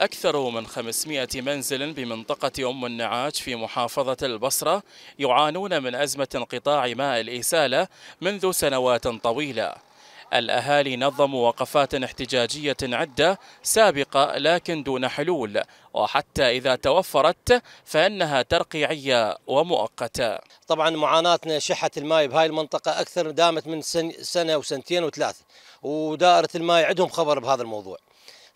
أكثر من 500 منزل بمنطقة أم النعاج في محافظة البصرة يعانون من أزمة انقطاع ماء الإسالة منذ سنوات طويلة الأهالي نظموا وقفات احتجاجية عدة سابقة لكن دون حلول وحتى إذا توفرت فإنها ترقيعية ومؤقتة طبعا معاناتنا شحة الماء بهاي المنطقة أكثر دامت من سنة وسنتين وثلاث ودائرة الماء عندهم خبر بهذا الموضوع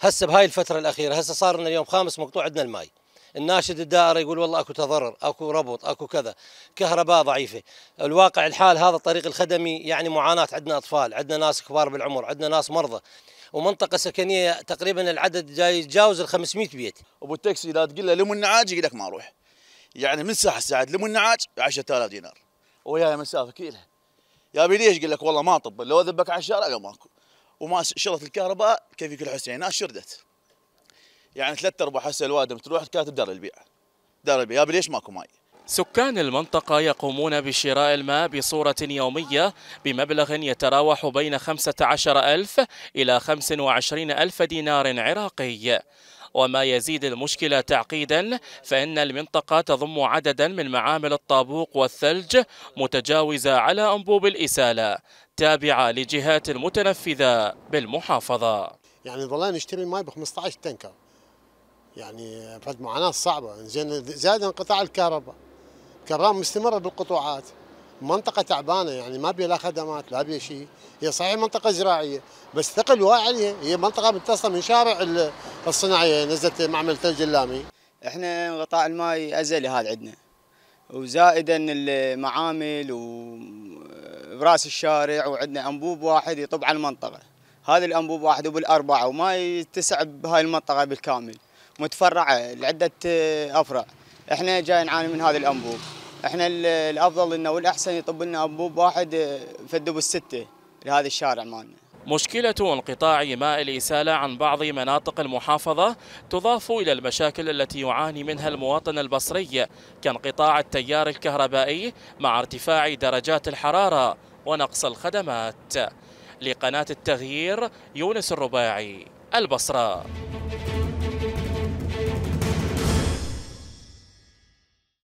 هسه بهاي الفتره الاخيره هسه صار لنا اليوم خامس مقطوع عندنا الماي الناشد الدائري يقول والله اكو تضرر اكو ربط اكو كذا كهرباء ضعيفه الواقع الحال هذا الطريق الخدمي يعني معاناه عندنا اطفال عندنا ناس كبار بالعمر عندنا ناس مرضى ومنطقه سكنيه تقريبا العدد جاي يتجاوز ال 500 بيت ابو التاكسي لا تقول له لم النعاج يقول لك ما اروح يعني من ساعه لساعه لم النعاج 10000 دينار وياي مسافه كيله يا بي ليش يقول لك والله ما طب لو اذبك على الشارع لو ماكو وما شرت الكهرباء كيف يقول حسين ناس آه، شردت يعني ثلاث أربع هسه الواد تروح كاتب دار البيع دار البيع يابا ليش ماكو ماي سكان المنطقة يقومون بشراء الماء بصورة يومية بمبلغ يتراوح بين 15 ألف إلى 25 ألف دينار عراقي وما يزيد المشكلة تعقيدا فإن المنطقة تضم عددا من معامل الطابوق والثلج متجاوزة على أنبوب الإسالة تابعة لجهات متنفذة بالمحافظة يعني ظلنا نشتري الماء ب 15 تنكر يعني فد معاناة صعبة زين زاد انقطاع الكهرباء كرام مستمرة بالقطوعات منطقة تعبانة يعني ما بيها لا خدمات لا بيها شيء هي صحيح منطقة زراعية بس ثقل واعي عليها هي منطقة متصلة من شارع الصناعية نزلت معمل ثلج اللامي احنا انقطاع الماي ازلي هذا عندنا وزائدا المعامل و براس الشارع وعندنا انبوب واحد يطب على المنطقه هذا الانبوب واحد وبالاربعه وما يتسع بهاي المنطقه بالكامل متفرعه لعده آه، افرع احنا جاي نعاني من هذا الانبوب احنا الافضل انه والاحسن يطب لنا انبوب واحد آه، الدب السته لهذا الشارع مالنا مشكلة انقطاع ماء الإسالة عن بعض مناطق المحافظة تضاف إلى المشاكل التي يعاني منها المواطن البصري كانقطاع التيار الكهربائي مع ارتفاع درجات الحرارة ونقص الخدمات لقناة التغيير يونس الرباعي البصرة